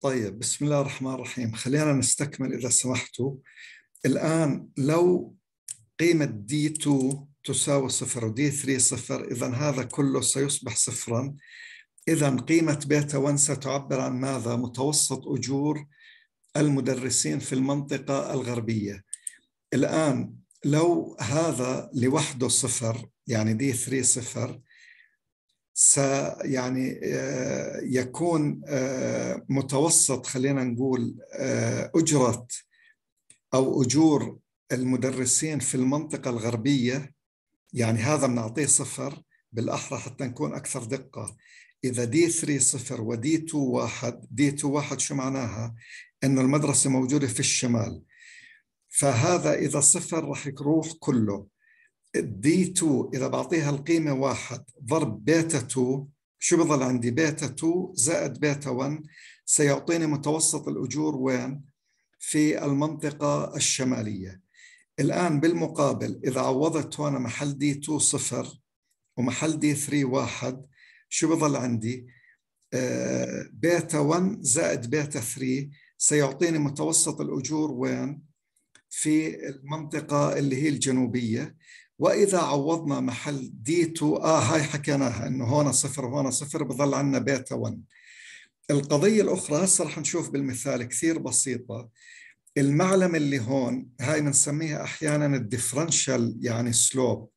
طيب بسم الله الرحمن الرحيم خلينا نستكمل إذا سمحتوا الآن لو قيمة D2 تساوي صفر و D3 صفر إذا هذا كله سيصبح صفرا إذا قيمة بيتا 1 ستعبر عن ماذا؟ متوسط أجور المدرسين في المنطقة الغربية الآن لو هذا لوحده صفر يعني D3 صفر سيعني آه، يكون آه، متوسط خلينا نقول آه، أجرة أو أجور المدرسين في المنطقة الغربية يعني هذا بنعطيه صفر بالأحرى حتى نكون أكثر دقة إذا دي 3 صفر ودي 2 واحد دي 2 واحد شو معناها؟ إنه المدرسة موجودة في الشمال فهذا إذا صفر راح يروح كله دي 2 إذا بعطيها القيمة واحد ضرب بيتا 2 شو بضل عندي بيتا 2 زائد بيتا 1 سيعطيني متوسط الأجور وين؟ في المنطقة الشمالية الآن بالمقابل إذا عوضت هون محل دي 2 صفر ومحل دي 3 واحد شو بضل عندي؟ بيتا آه، 1 زائد بيتا 3 سيعطيني متوسط الأجور وين؟ في المنطقة اللي هي الجنوبية واذا عوضنا محل دي 2 اه هاي حكيناها انه هون صفر وهون صفر بضل عندنا بيتا 1 القضيه الاخرى هسه رح نشوف بالمثال كثير بسيطه المعلم اللي هون هاي بنسميها احيانا الديفرنشال يعني سلوب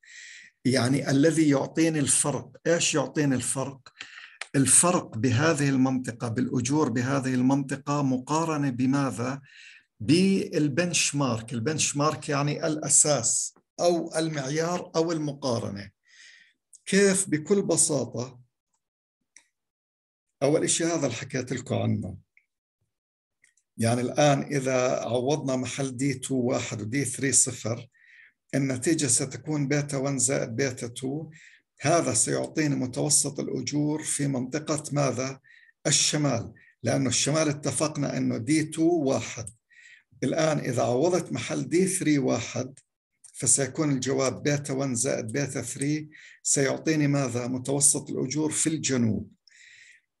يعني الذي يعطيني الفرق ايش يعطيني الفرق الفرق بهذه المنطقه بالاجور بهذه المنطقه مقارنه بماذا بالبنش مارك البنش مارك يعني الاساس أو المعيار أو المقارنة كيف بكل بساطة أول شيء هذا اللي حكيت لكم عنه يعني الآن إذا عوضنا محل دي 2 1 ودي 3 0 النتيجة ستكون بيتا 1 زائد بيتا 2 هذا سيعطيني متوسط الأجور في منطقة ماذا؟ الشمال لأنه الشمال اتفقنا أنه دي 2 واحد الآن إذا عوضت محل دي 3 واحد فسيكون الجواب بيتا 1 زائد بيتا 3 سيعطيني ماذا؟ متوسط الأجور في الجنوب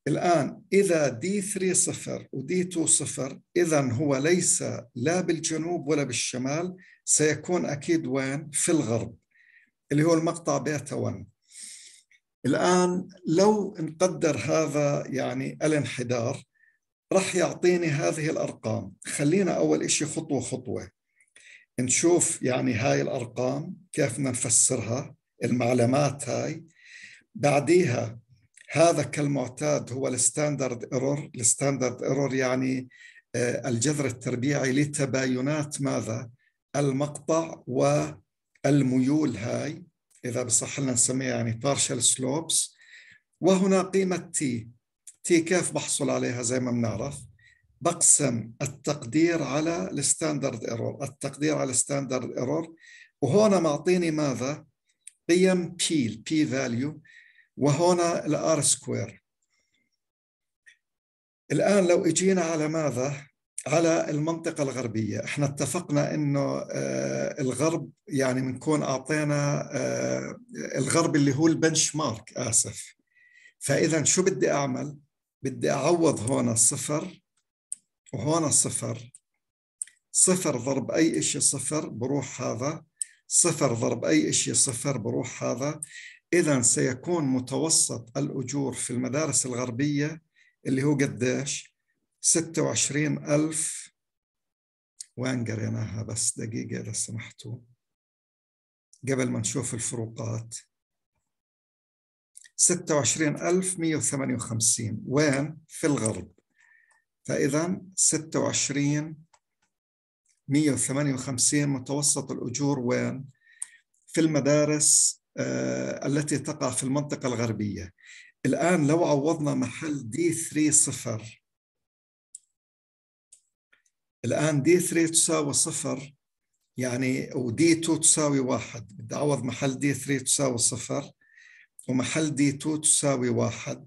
الآن إذا دي 3 صفر ودي 2 صفر إذا هو ليس لا بالجنوب ولا بالشمال سيكون أكيد وين؟ في الغرب اللي هو المقطع بيتا 1 الآن لو نقدر هذا يعني الانحدار راح يعطيني هذه الأرقام خلينا أول شيء خطوة خطوة نشوف يعني هاي الأرقام كيف بدنا نفسرها المعلومات هاي بعديها هذا كالمعتاد هو الستاندرد ايرور الستاندرد ايرور يعني آه، الجذر التربيعي لتباينات ماذا المقطع والميول هاي اذا بصح لنا نسميها يعني بارشل سلوبس وهنا قيمه تي تي كيف بحصل عليها زي ما بنعرف بقسم التقدير على الستاندرد ايرور التقدير على الستاندرد ايرور وهنا معطيني ماذا قيم P البي فاليو وهنا الار سكوير الان لو اجينا على ماذا على المنطقة الغربية احنا اتفقنا انه آه، الغرب يعني بنكون اعطينا آه، الغرب اللي هو البنش مارك اسف فاذا شو بدي اعمل بدي اعوض هون الصفر وهون صفر صفر ضرب أي إشي صفر بروح هذا صفر ضرب أي إشي صفر بروح هذا إذا سيكون متوسط الأجور في المدارس الغربية اللي هو قديش 26000 وين قريناها بس دقيقة إذا سمحتوا قبل ما نشوف الفروقات 26158 وين في الغرب فإذا 26 158 متوسط الأجور وين؟ في المدارس آه، التي تقع في المنطقة الغربية الآن لو عوضنا محل دي 3 صفر الآن دي 3 تساوي صفر يعني ودي 2 تساوي واحد بدي أعوض محل دي 3 تساوي صفر ومحل دي 2 تساوي واحد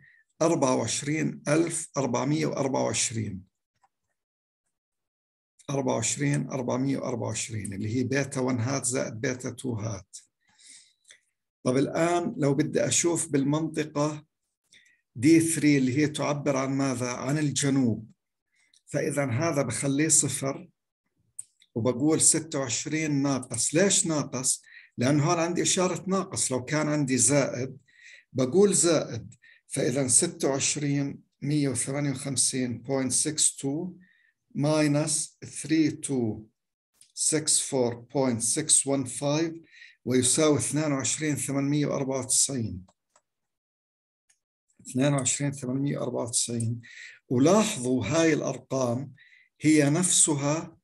24424 24424 اللي هي بيتا 1 هات زائد بيتا 2 هات طب الآن لو بدي أشوف بالمنطقة دي 3 اللي هي تعبر عن ماذا؟ عن الجنوب فإذا هذا بخليه صفر وبقول 26 ناقص ليش ناقص؟ لأنه هون عندي إشارة ناقص لو كان عندي زائد بقول زائد فإذا 26 158.62 minus 3264.615 ويساوي 22894 22894 ولاحظوا هاي الأرقام هي نفسها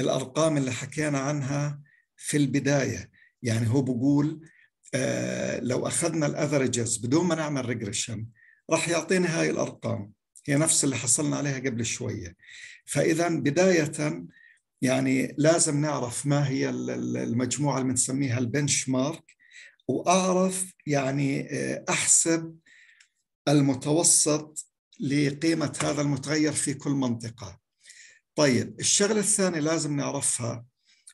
الأرقام اللي حكينا عنها في البداية يعني هو بقول آه، لو اخذنا الافرجز بدون ما نعمل ريجريشن راح يعطينا هاي الارقام هي نفس اللي حصلنا عليها قبل شويه فاذا بدايه يعني لازم نعرف ما هي المجموعه اللي بنسميها البنش مارك واعرف يعني آه، احسب المتوسط لقيمه هذا المتغير في كل منطقه طيب الشغله الثانيه لازم نعرفها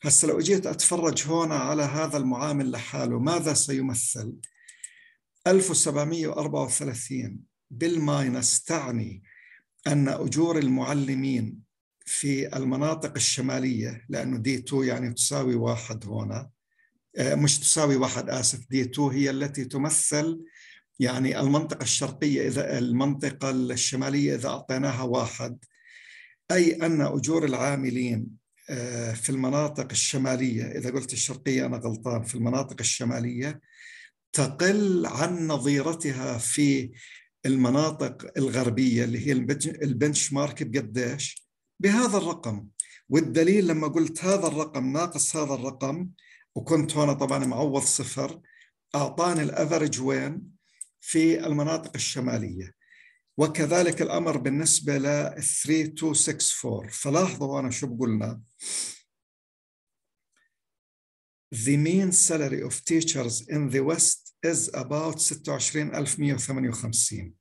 هسه لو اجيت اتفرج هون على هذا المعامل لحاله ماذا سيمثل 1734 بالماينس تعني ان اجور المعلمين في المناطق الشماليه لانه دي 2 يعني تساوي واحد هنا آه، مش تساوي واحد اسف دي 2 هي التي تمثل يعني المنطقه الشرقيه اذا المنطقه الشماليه اذا اعطيناها واحد اي ان اجور العاملين آه، في المناطق الشمالية إذا قلت الشرقية أنا غلطان في المناطق الشمالية تقل عن نظيرتها في المناطق الغربية اللي هي البنش مارك بقديش بهذا الرقم والدليل لما قلت هذا الرقم ناقص هذا الرقم وكنت هنا طبعا معوض صفر أعطاني الأفرج وين في المناطق الشمالية وكذلك الأمر بالنسبة ل 3264 فلاحظوا أنا شو بقول لنا The mean salary of teachers in the West is about 26158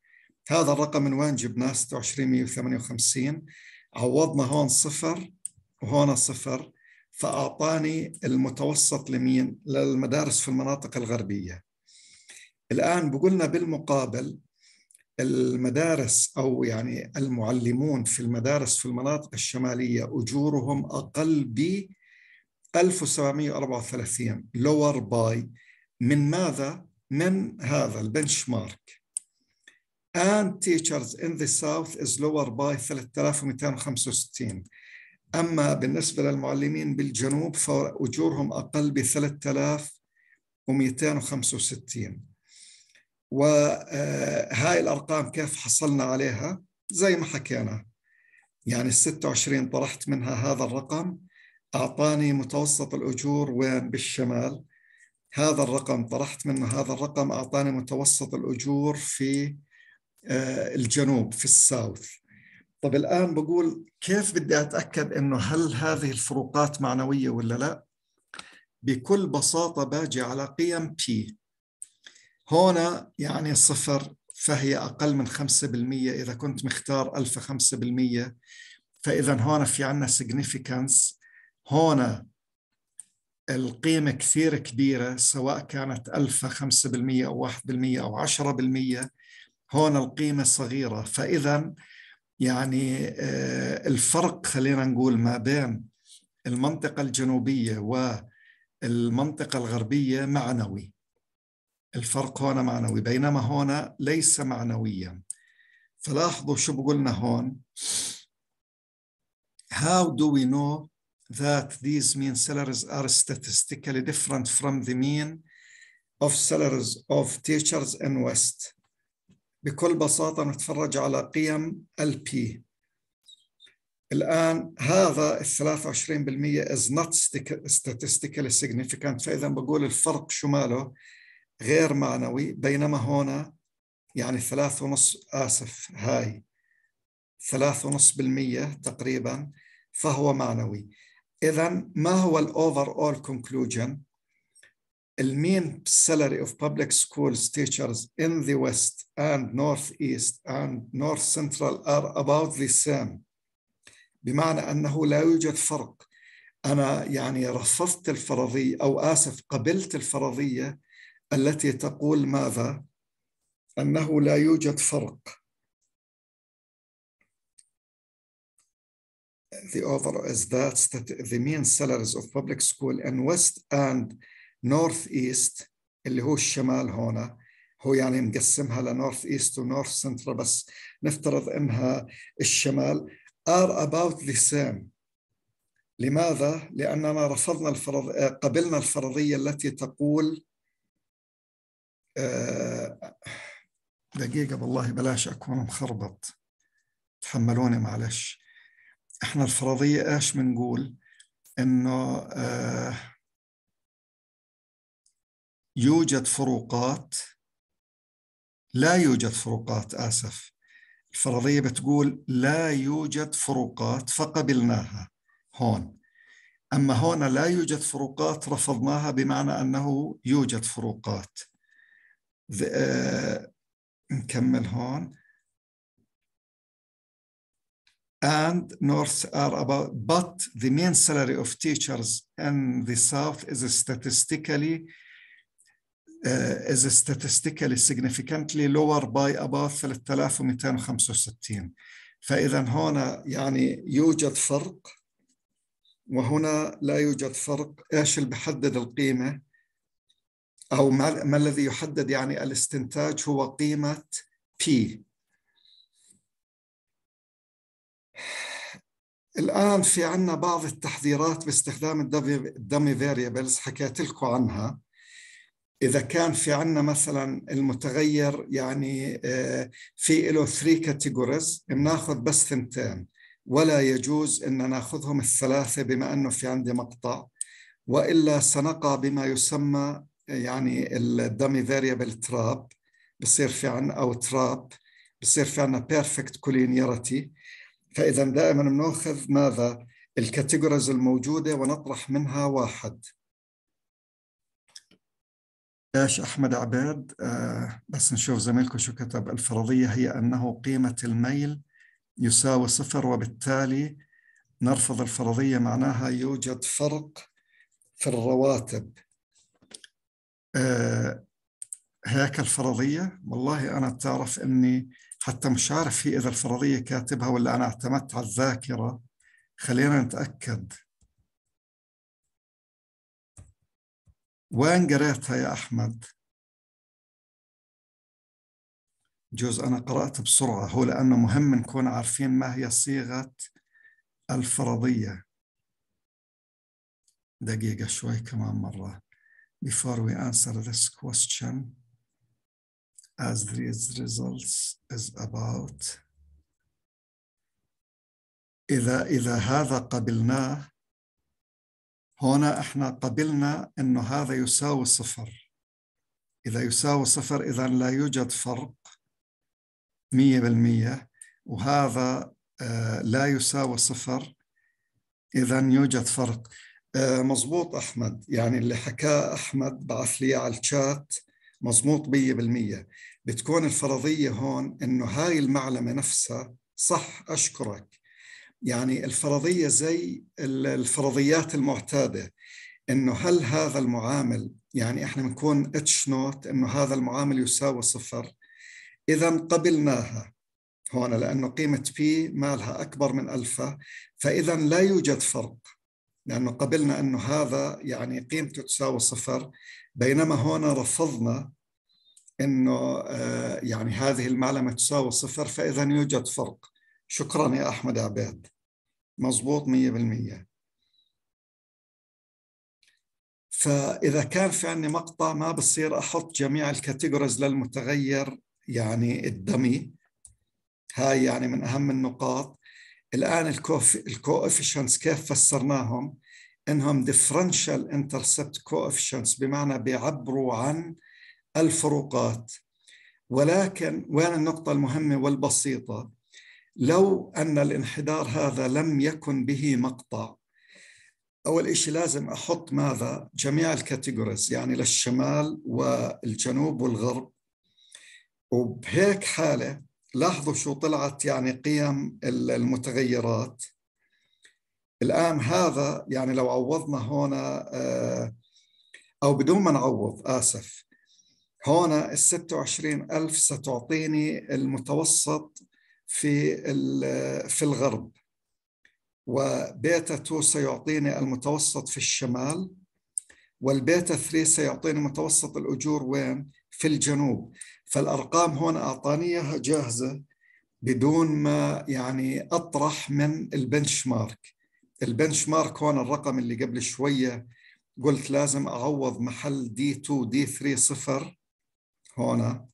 هذا الرقم من وين جبناه 26158 عوضنا هون صفر وهون صفر فأعطاني المتوسط لمين للمدارس في المناطق الغربية الآن بقولنا بالمقابل المدارس او يعني المعلمون في المدارس في المناطق الشماليه اجورهم اقل ب 1734 لور باي من ماذا؟ من هذا البنش مارك. And teachers in the south is lower by 3265. أما بالنسبة للمعلمين بالجنوب فأجورهم أقل ب 3265 وهاي الأرقام كيف حصلنا عليها زي ما حكينا يعني ال 26 طرحت منها هذا الرقم أعطاني متوسط الأجور وين بالشمال هذا الرقم طرحت منه هذا الرقم أعطاني متوسط الأجور في آه، الجنوب في الساوث طب الآن بقول كيف بدي أتأكد أنه هل هذه الفروقات معنوية ولا لا بكل بساطة باجي على قيم P هنا يعني صفر فهي أقل من 5% إذا كنت مختار ألفا 5% فإذا هون في عنا significance هنا القيمة كثير كبيرة سواء كانت ألفا 5% أو 1% أو 10% هنا القيمة صغيرة فإذا يعني آه، الفرق خلينا نقول ما بين المنطقة الجنوبية والمنطقة الغربية معنوي الفرق هون معنوي بينما هون ليس معنويا فلاحظوا شو بقولنا هون how do we know that these mean salaries are statistically different from the mean of salaries of teachers in West بكل بساطة نتفرج على قيم البي الآن هذا ال 23% is not statistically significant فإذا بقول الفرق شو ماله غير معنوي بينما هنا يعني ثلاث ونص آسف هاي ثلاث ونص بالمية تقريبا فهو معنوي إذا ما هو الأوفر أول كونكلوجن The mean salary of public schools teachers in the West and Northeast and North Central are about the same بمعنى أنه لا يوجد فرق أنا يعني رفضت الفرضية أو آسف قبلت الفرضية التي تقول ماذا؟ أنه لا يوجد فرق the author is that the mean salaries of public school in west and northeast اللي هو الشمال هنا هو يعني مقسمها لنورث ايست ونورث Central بس نفترض انها الشمال are about the same لماذا؟ لأننا رفضنا الفرض قبلنا الفرضية التي تقول آه، دقيقة بالله بلاش أكون مخربط تحملوني معلش احنا الفرضية ايش بنقول انه آه، يوجد فروقات لا يوجد فروقات آسف الفرضية بتقول لا يوجد فروقات فقبلناها هون أما هون لا يوجد فروقات رفضناها بمعنى أنه يوجد فروقات نكمل هون and north are about but the mean salary of teachers in the south is statistically uh, is statistically significantly lower by about 3265 فاذا هنا يعني يوجد فرق وهنا لا يوجد فرق ايش اللي بحدد القيمه أو ما, ما الذي يحدد يعني الاستنتاج هو قيمة P الآن في عنا بعض التحذيرات باستخدام الدمي فاريبلز حكيت لكم عنها إذا كان في عنا مثلا المتغير يعني آه، في له 3 كاتيجوريز بناخذ بس ثنتين ولا يجوز أن ناخذهم الثلاثة بما أنه في عندي مقطع وإلا سنقع بما يسمى يعني الدمي فاريبل تراب بصير في عنا او تراب بصير في عنا بيرفكت كولينيرتي فاذا دائما بناخذ ماذا الكاتيجوريز الموجوده ونطرح منها واحد داش احمد عباد آه، بس نشوف زميلكم شو كتب الفرضيه هي انه قيمه الميل يساوي صفر وبالتالي نرفض الفرضيه معناها يوجد فرق في الرواتب آه هيك الفرضية والله أنا تعرف أني حتى مش عارف في إذا الفرضية كاتبها ولا أنا اعتمدت على الذاكرة خلينا نتأكد وين قريتها يا أحمد؟ جوز أنا قرأت بسرعة هو لأنه مهم نكون عارفين ما هي صيغة الفرضية دقيقة شوي كمان مرة before we answer this question, as these results is about إذا إذا هذا قبلناه هنا احنا قبلنا انه هذا يساوي صفر اذا يساوي صفر اذا لا يوجد فرق 100% وهذا آه، لا يساوي صفر اذا يوجد فرق آه، مضبوط أحمد يعني اللي حكاه أحمد بعث لي على الشات مضبوط 100% بتكون الفرضية هون إنه هاي المعلمة نفسها صح أشكرك يعني الفرضية زي الفرضيات المعتادة إنه هل هذا المعامل يعني إحنا بنكون اتش نوت إنه هذا المعامل يساوي صفر إذا قبلناها هون لأنه قيمة بي مالها أكبر من ألفا فإذا لا يوجد فرق لأنه قبلنا أنه هذا يعني قيمته تساوي صفر بينما هنا رفضنا أنه آه، يعني هذه المعلمة تساوي صفر فإذا يوجد فرق شكرا يا أحمد عبيد مضبوط 100% فإذا كان في عندي مقطع ما بصير أحط جميع الكاتيجوريز للمتغير يعني الدمي هاي يعني من أهم النقاط الآن الكوفيشنتس كيف فسرناهم؟ انهم ديفرنشال انترسبت كوفيشنتس بمعنى بيعبروا عن الفروقات ولكن وين النقطة المهمة والبسيطة لو أن الانحدار هذا لم يكن به مقطع أول شيء لازم أحط ماذا جميع الكاتيجوريز يعني للشمال والجنوب والغرب وبهيك حالة لاحظوا شو طلعت يعني قيم المتغيرات الآن هذا يعني لو عوضنا هنا آه، أو بدون ما نعوض آسف هنا ال 26 ألف ستعطيني المتوسط في في الغرب وبيتا 2 سيعطيني المتوسط في الشمال والبيتا 3 سيعطيني متوسط الأجور وين؟ في الجنوب فالأرقام هون أعطاني إياها جاهزة بدون ما يعني أطرح من البنش مارك البنش مارك هون الرقم اللي قبل شوية قلت لازم أعوض محل دي 2 دي 3 صفر هون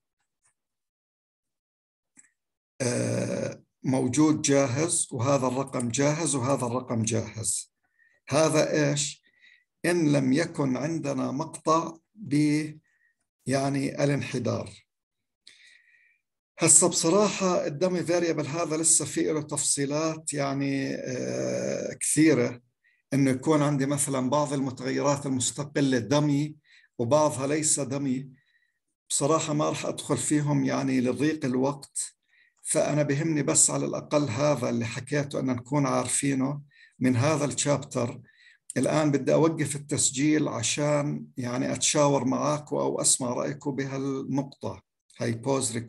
آه، موجود جاهز وهذا الرقم جاهز وهذا الرقم جاهز هذا إيش؟ إن لم يكن عندنا مقطع ب يعني الانحدار هسا بصراحة الدمي فاريبل هذا لسه في له تفصيلات يعني آه، كثيرة إنه يكون عندي مثلا بعض المتغيرات المستقلة دمي وبعضها ليس دمي بصراحة ما راح أدخل فيهم يعني لضيق الوقت فأنا بهمني بس على الأقل هذا اللي حكيته أن نكون عارفينه من هذا الشابتر الآن بدي أوقف التسجيل عشان يعني أتشاور معاكم أو أسمع رأيكم بهالنقطة هاي بوز ريكورد